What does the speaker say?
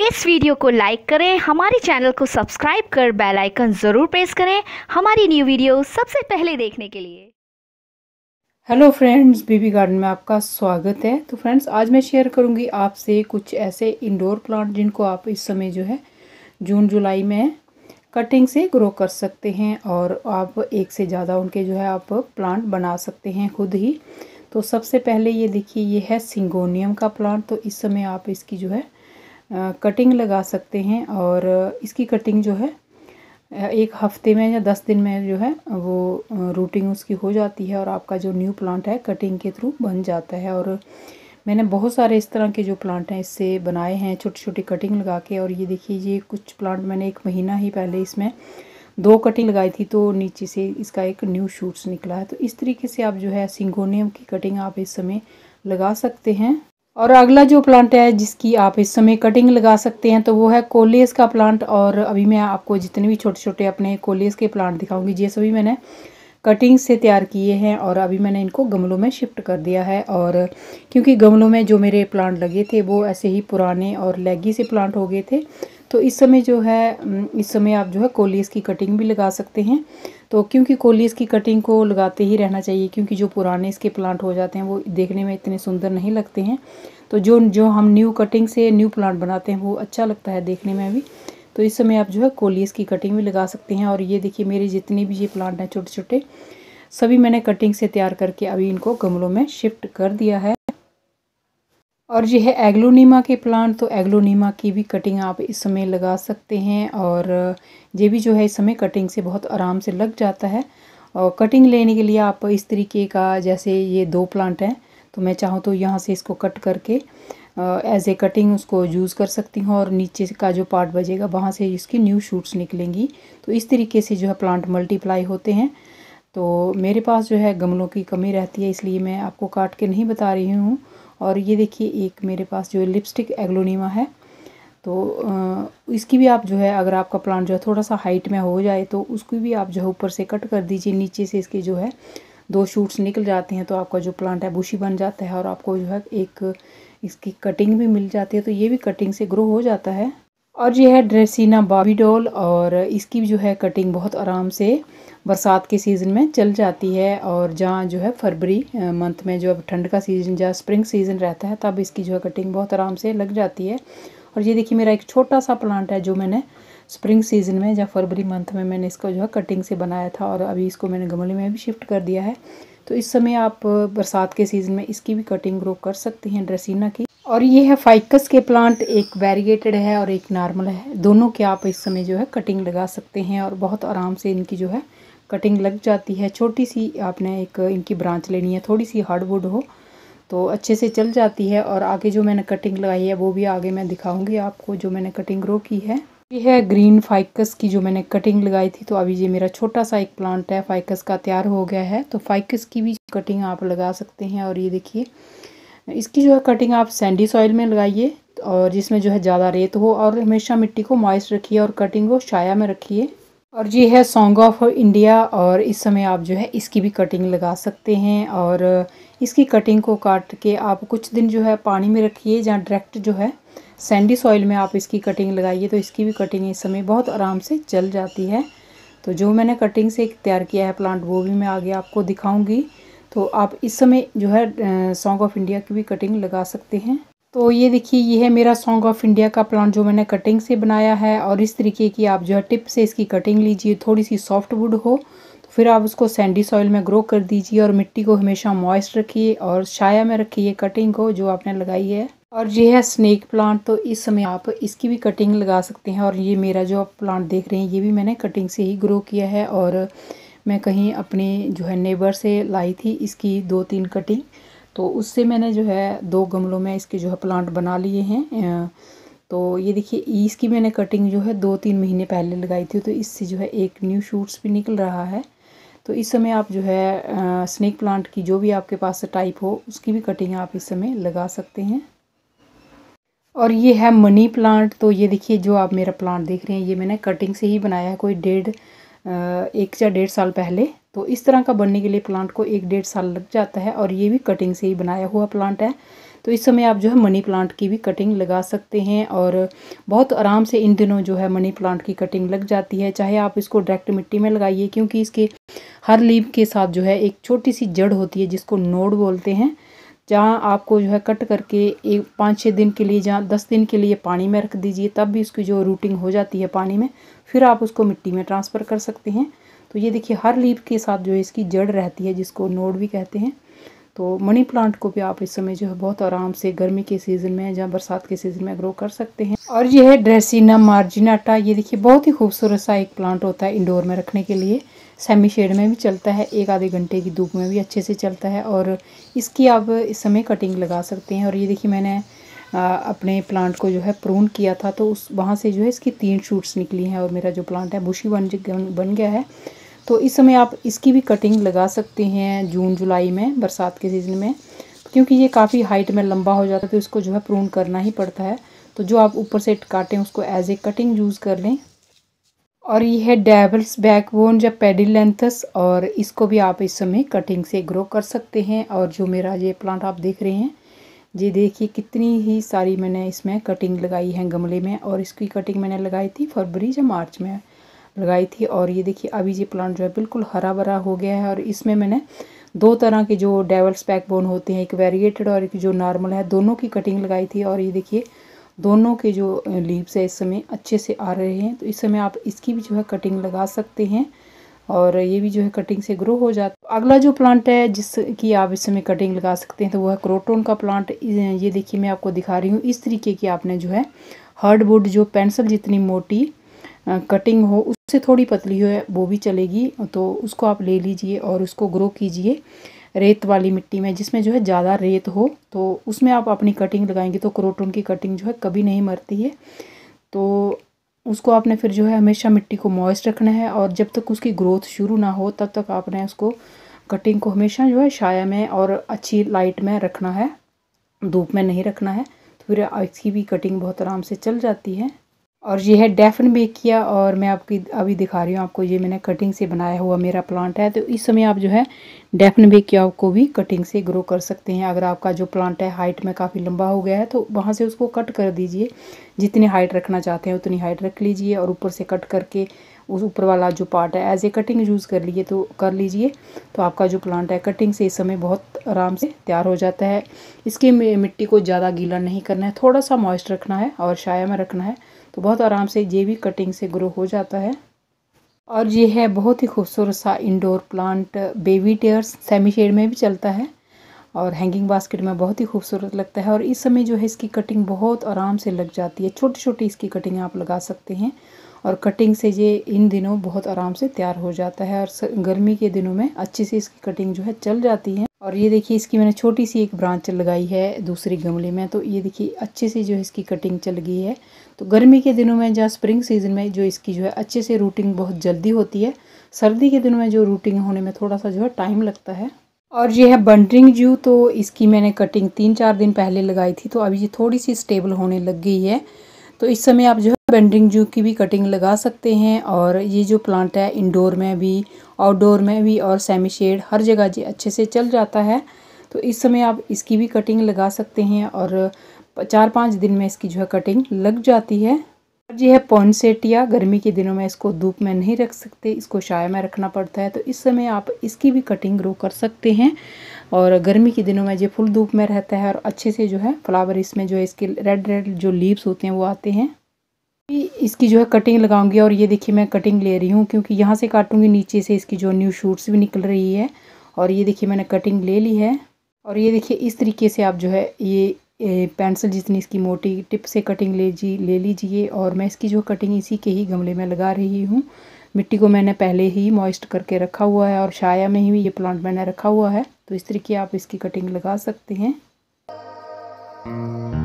इस वीडियो को लाइक करें हमारे चैनल को सब्सक्राइब कर बेल आइकन ज़रूर प्रेस करें हमारी न्यू वीडियो सबसे पहले देखने के लिए हेलो फ्रेंड्स बीबी गार्डन में आपका स्वागत है तो फ्रेंड्स आज मैं शेयर करूंगी आपसे कुछ ऐसे इंडोर प्लांट जिनको आप इस समय जो है जून जुलाई में कटिंग से ग्रो कर सकते हैं और आप एक से ज़्यादा उनके जो है आप प्लांट बना सकते हैं खुद ही तो सबसे पहले ये देखिए ये है सिंगोनियम का प्लांट तो इस समय आप इसकी जो है कटिंग लगा सकते हैं और इसकी कटिंग जो है एक हफ्ते में या दस दिन में जो है वो रूटिंग उसकी हो जाती है और आपका जो न्यू प्लांट है कटिंग के थ्रू बन जाता है और मैंने बहुत सारे इस तरह के जो प्लांट हैं इससे बनाए हैं छोटी छोटी कटिंग लगा के और ये देखिए ये कुछ प्लांट मैंने एक महीना ही पहले इसमें दो कटिंग लगाई थी तो नीचे से इसका एक न्यू शूट्स निकला है तो इस तरीके से आप जो है सिंगोनियम की कटिंग आप इस समय लगा सकते हैं और अगला जो प्लांट है जिसकी आप इस समय कटिंग लगा सकते हैं तो वो है कोलेस का प्लांट और अभी मैं आपको जितने भी छोटे छोटे अपने कोलेस के प्लांट दिखाऊंगी ये सभी मैंने कटिंग से तैयार किए हैं और अभी मैंने इनको गमलों में शिफ्ट कर दिया है और क्योंकि गमलों में जो मेरे प्लांट लगे थे वो ऐसे ही पुराने और लेगी से प्लांट हो गए थे तो इस समय जो है इस समय आप जो है कोलियस की कटिंग भी लगा सकते हैं तो क्योंकि कोलियस की कटिंग को लगाते ही रहना चाहिए क्योंकि जो पुराने इसके प्लांट हो जाते हैं वो देखने में इतने सुंदर नहीं लगते हैं तो जो जो हम न्यू कटिंग से न्यू प्लांट बनाते हैं वो अच्छा लगता है देखने में भी तो इस समय आप जो है कोलियस की कटिंग भी लगा सकते हैं और ये देखिए मेरे जितने भी ये प्लांट हैं छोटे छोटे सभी मैंने कटिंग से तैयार करके अभी इनको गमलों में शिफ्ट कर दिया है और ये है एग्लोनीमा के प्लांट तो एग्लोनीमा की भी कटिंग आप इस समय लगा सकते हैं और ये भी जो है इस समय कटिंग से बहुत आराम से लग जाता है और कटिंग लेने के लिए आप इस तरीके का जैसे ये दो प्लांट हैं तो मैं चाहूँ तो यहाँ से इसको कट करके एज ए कटिंग उसको यूज़ कर सकती हूँ और नीचे का जो पार्ट बजेगा वहाँ से इसकी न्यू शूट्स निकलेंगी तो इस तरीके से जो है प्लांट मल्टीप्लाई होते हैं तो मेरे पास जो है गमलों की कमी रहती है इसलिए मैं आपको काट के नहीं बता रही हूँ और ये देखिए एक मेरे पास जो लिपस्टिक एग्लोनीमा है तो इसकी भी आप जो है अगर आपका प्लांट जो है थोड़ा सा हाइट में हो जाए तो उसकी भी आप जो है ऊपर से कट कर दीजिए नीचे से इसके जो है दो शूट्स निकल जाते हैं तो आपका जो प्लांट है बुशी बन जाता है और आपको जो है एक इसकी कटिंग भी मिल जाती है तो ये भी कटिंग से ग्रो हो जाता है और ये है ड्रेसिना बाबी डॉल और इसकी जो है कटिंग बहुत आराम से बरसात के सीज़न में चल जाती है और जहाँ जो है फरवरी मंथ में जो अब ठंड का सीज़न जहाँ स्प्रिंग सीज़न रहता है तब इसकी जो है कटिंग बहुत आराम से लग जाती है और ये देखिए मेरा एक छोटा सा प्लांट है जो मैंने स्प्रिंग सीज़न में या फरवरी मंथ में मैंने इसको जो है कटिंग से बनाया था और अभी इसको मैंने गमले में भी शिफ्ट कर दिया है तो इस समय आप बरसात के सीज़न में इसकी भी कटिंग ग्रो कर सकती हैं ड्रेसिना की और ये है फाइकस के प्लांट एक वेरिएटेड है और एक नॉर्मल है दोनों के आप इस समय जो है कटिंग लगा सकते हैं और बहुत आराम से इनकी जो है कटिंग लग जाती है छोटी सी आपने एक इनकी ब्रांच लेनी है थोड़ी सी हार्डवुड हो तो अच्छे से चल जाती है और आगे जो मैंने कटिंग लगाई है वो भी आगे मैं दिखाऊंगी आपको जो मैंने कटिंग ग्रो की है ये है ग्रीन फाइकस की जो मैंने कटिंग लगाई थी तो अभी ये मेरा छोटा सा एक प्लांट है फाइकस का तैयार हो गया है तो फाइकस की भी कटिंग आप लगा सकते हैं और ये देखिए इसकी जो है कटिंग आप सैंडी सॉइल में लगाइए और जिसमें जो है ज़्यादा रेत हो और हमेशा मिट्टी को मॉइस्ट रखिए और कटिंग को शाया में रखिए और ये है सॉन्ग ऑफ इंडिया और इस समय आप जो है इसकी भी कटिंग लगा सकते हैं और इसकी कटिंग को काट के आप कुछ दिन जो है पानी में रखिए जहाँ डायरेक्ट जो है सैंडी सॉइल में आप इसकी कटिंग लगाइए तो इसकी भी कटिंग इस समय बहुत आराम से चल जाती है तो जो मैंने कटिंग से तैयार किया है प्लांट वो भी मैं आगे आपको दिखाऊंगी तो आप इस समय जो है सॉन्ग ऑफ इंडिया की भी कटिंग लगा सकते हैं तो ये देखिए ये है मेरा सॉन्ग ऑफ इंडिया का प्लांट जो मैंने कटिंग से बनाया है और इस तरीके की आप जो है टिप से इसकी कटिंग लीजिए थोड़ी सी सॉफ्ट वुड हो तो फिर आप उसको सैंडी सॉइल में ग्रो कर दीजिए और मिट्टी को हमेशा मॉइस्ट रखिए और छाया में रखिए कटिंग को जो आपने लगाई है और ये है स्नेक प्लांट तो इस समय आप इसकी भी कटिंग लगा सकते हैं और ये मेरा जो आप प्लांट देख रहे हैं ये भी मैंने कटिंग से ही ग्रो किया है और मैं कहीं अपने जो है नेबर से लाई थी इसकी दो तीन कटिंग तो उससे मैंने जो है दो गमलों में इसके जो है प्लांट बना लिए हैं तो ये देखिए इसकी मैंने कटिंग जो है दो तीन महीने पहले लगाई थी तो इससे जो है एक न्यू शूट्स भी निकल रहा है तो इस समय आप जो है स्नेक प्लांट की जो भी आपके पास टाइप हो उसकी भी कटिंग आप इस समय लगा सकते हैं और ये है मनी प्लांट तो ये देखिए जो आप मेरा प्लांट देख रहे हैं ये मैंने कटिंग से ही बनाया है कोई डेढ़ एक या डेढ़ साल पहले तो इस तरह का बनने के लिए प्लांट को एक डेढ़ साल लग जाता है और ये भी कटिंग से ही बनाया हुआ प्लांट है तो इस समय आप जो है मनी प्लांट की भी कटिंग लगा सकते हैं और बहुत आराम से इन दिनों जो है मनी प्लांट की कटिंग लग जाती है चाहे आप इसको डायरेक्ट मिट्टी में लगाइए क्योंकि इसके हर लीव के साथ जो है एक छोटी सी जड़ होती है जिसको नोड बोलते हैं जहाँ आपको जो है कट करके एक पाँच छः दिन के लिए जहाँ दस दिन के लिए पानी में रख दीजिए तब भी उसकी जो रूटिंग हो जाती है पानी में फिर आप उसको मिट्टी में ट्रांसफ़र कर सकते हैं तो ये देखिए हर लीप के साथ जो है इसकी जड़ रहती है जिसको नोड भी कहते हैं तो मनी प्लांट को भी आप इस समय जो है बहुत आराम से गर्मी के सीज़न में या बरसात के सीज़न में ग्रो कर सकते हैं और यह है ड्रेसिना मार्जिनाटा ये देखिए बहुत ही खूबसूरत सा एक प्लांट होता है इंडोर में रखने के लिए सेमी शेड में भी चलता है एक आधे घंटे की धूप में भी अच्छे से चलता है और इसकी आप इस समय कटिंग लगा सकते हैं और ये देखिए मैंने अपने प्लांट को जो है प्रून किया था तो उस वहाँ से जो है इसकी तीन शूट्स निकली हैं और मेरा जो प्लांट है बुशी बन बन गया है तो इस समय आप इसकी भी कटिंग लगा सकते हैं जून जुलाई में बरसात के सीज़न में क्योंकि ये काफ़ी हाइट में लंबा हो जाता है तो इसको जो है प्रून करना ही पड़ता है तो जो आप ऊपर से काटें उसको एज ए कटिंग यूज़ कर लें और ये है डेबल्स बैकबोन या लेंथस और इसको भी आप इस समय कटिंग से ग्रो कर सकते हैं और जो मेरा ये प्लांट आप देख रहे हैं जी देखिए कितनी ही सारी मैंने इसमें कटिंग लगाई है गमले में और इसकी कटिंग मैंने लगाई थी फरवरी या मार्च में लगाई थी और ये देखिए अभी ये प्लांट जो है बिल्कुल हरा भरा हो गया है और इसमें मैंने दो तरह के जो डेवल्स बैकबोन होते हैं एक वेरिएटेड और एक जो नॉर्मल है दोनों की कटिंग लगाई थी और ये देखिए दोनों के जो लीव्स है इस समय अच्छे से आ रहे हैं तो इस समय आप इसकी भी जो है कटिंग लगा सकते हैं और ये भी जो है कटिंग से ग्रो हो जाता अगला जो प्लांट है जिसकी आप इस समय कटिंग लगा सकते हैं तो वो है क्रोटोन का प्लांट ये देखिए मैं आपको दिखा रही हूँ इस तरीके की आपने जो है हार्डवुड जो पेंसिल जितनी मोटी कटिंग हो उससे थोड़ी पतली हो वो भी चलेगी तो उसको आप ले लीजिए और उसको ग्रो कीजिए रेत वाली मिट्टी में जिसमें जो है ज़्यादा रेत हो तो उसमें आप अपनी कटिंग लगाएंगे तो क्रोटोन की कटिंग जो है कभी नहीं मरती है तो उसको आपने फिर जो है हमेशा मिट्टी को मॉइस्ट रखना है और जब तक उसकी ग्रोथ शुरू ना हो तब तक आपने उसको कटिंग को हमेशा जो है छाया में और अच्छी लाइट में रखना है धूप में नहीं रखना है तो फिर इसकी भी कटिंग बहुत आराम से चल जाती है और ये है डेफन बेकिया और मैं आपकी अभी दिखा रही हूँ आपको ये मैंने कटिंग से बनाया हुआ मेरा प्लांट है तो इस समय आप जो है डेफन बेकिया को भी कटिंग से ग्रो कर सकते हैं अगर आपका जो प्लांट है हाइट में काफ़ी लंबा हो गया है तो वहाँ से उसको कट कर दीजिए जितनी हाइट रखना चाहते हैं उतनी हाइट रख लीजिए और ऊपर से कट करके उस ऊपर वाला जो पार्ट है एज ए कटिंग यूज़ कर लीजिए तो कर लीजिए तो आपका जो प्लांट है कटिंग से इस समय बहुत आराम से तैयार हो जाता है इसकी मिट्टी को ज़्यादा गीला नहीं करना है थोड़ा सा मॉइस्ट रखना है और शाया में रखना है तो बहुत आराम से ये भी कटिंग से ग्रो हो जाता है और ये है बहुत ही खूबसूरत सा indoor plant baby tears semi shade में भी चलता है और हैंगिंग बास्केट में बहुत ही खूबसूरत लगता है और इस समय जो है इसकी कटिंग बहुत आराम से लग जाती है छोटी छोटी इसकी कटिंग आप लगा सकते हैं और कटिंग से ये इन दिनों बहुत आराम से तैयार हो जाता है और गर्मी के दिनों में अच्छी से इसकी कटिंग जो है चल जाती है और ये देखिए इसकी मैंने छोटी सी एक ब्रांच लगाई है दूसरे गमले में तो ये देखिए अच्छे से जो है इसकी कटिंग चल गई है तो गर्मी के दिनों में जहाँ स्प्रिंग सीज़न में जो इसकी जो है अच्छे से रूटिंग बहुत जल्दी होती है सर्दी के दिनों में जो रूटिंग होने में थोड़ा सा जो है टाइम लगता है और ये है बंडरिंग जू तो इसकी मैंने कटिंग तीन चार दिन पहले लगाई थी तो अभी ये थोड़ी सी स्टेबल होने लग गई है तो इस समय आप जो है बेंडिंग जू की भी कटिंग लगा सकते हैं और ये जो प्लांट है इंडोर में भी आउटडोर में भी और सेमी शेड हर जगह जी अच्छे से चल जाता है तो इस समय आप इसकी भी कटिंग लगा सकते हैं और चार पाँच दिन में इसकी जो है कटिंग लग जाती है ये है पॉन्सेटिया गर्मी के दिनों में इसको धूप में नहीं रख सकते इसको छाया में रखना पड़ता है तो इस समय आप इसकी भी कटिंग ग्रो कर सकते हैं और गर्मी के दिनों में जो फुल धूप में रहता है और अच्छे से जो है फ्लावर इसमें जो है इसके रेड रेड जो लीव्स होते हैं वो आते हैं इसकी जो है कटिंग लगाऊंगी और ये देखिए मैं कटिंग ले रही हूँ क्योंकि यहाँ से काटूंगी नीचे से इसकी जो न्यू शूट्स भी निकल रही है और ये देखिए मैंने कटिंग ले ली है और ये देखिए इस तरीके से आप जो है ये पेंसिल जितनी इसकी मोटी टिप से कटिंग ले जी ले लीजिए और मैं इसकी जो कटिंग इसी के ही गमले में लगा रही हूँ मिट्टी को मैंने पहले ही मॉइस्ट करके रखा हुआ है और शाया में ही ये प्लांट मैंने रखा हुआ है तो इस तरीके आप इसकी कटिंग लगा सकते हैं